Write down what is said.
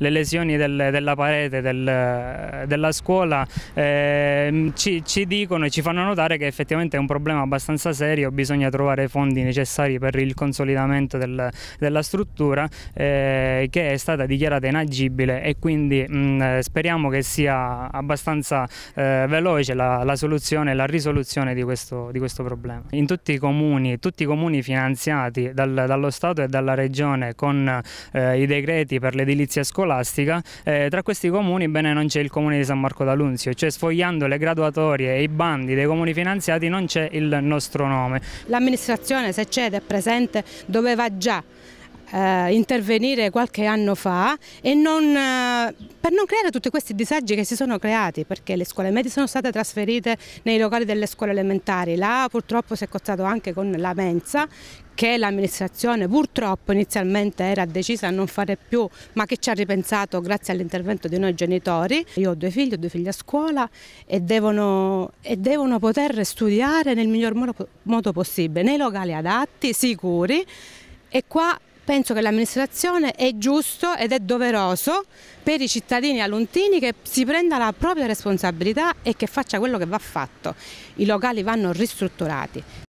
le lesioni del, della parete del, della scuola eh, ci, ci, dicono e ci fanno notare che effettivamente è un problema abbastanza serio, bisogna trovare i fondi necessari per il consolidamento del, della struttura eh, che è stata dichiarata inagibile e quindi mh, speriamo che sia abbastanza eh, veloce la, la soluzione e la risoluzione di questo, di questo, problema. In tutti i comuni, tutti i comuni finanziati dal, dallo Stato e dalla Regione con eh, i decreti per l'edilizia scolastica scolastica, eh, tra questi comuni bene, non c'è il comune di San Marco d'Alunzio, cioè sfogliando le graduatorie e i bandi dei comuni finanziati non c'è il nostro nome. L'amministrazione se c'è ed è presente doveva già eh, intervenire qualche anno fa non, eh, per non creare tutti questi disagi che si sono creati perché le scuole medie sono state trasferite nei locali delle scuole elementari, là purtroppo si è costato anche con la mensa che l'amministrazione purtroppo inizialmente era decisa a non fare più, ma che ci ha ripensato grazie all'intervento di noi genitori. Io ho due figli, ho due figli a scuola e devono, e devono poter studiare nel miglior modo, modo possibile, nei locali adatti, sicuri. E qua penso che l'amministrazione è giusto ed è doveroso per i cittadini aluntini che si prenda la propria responsabilità e che faccia quello che va fatto. I locali vanno ristrutturati.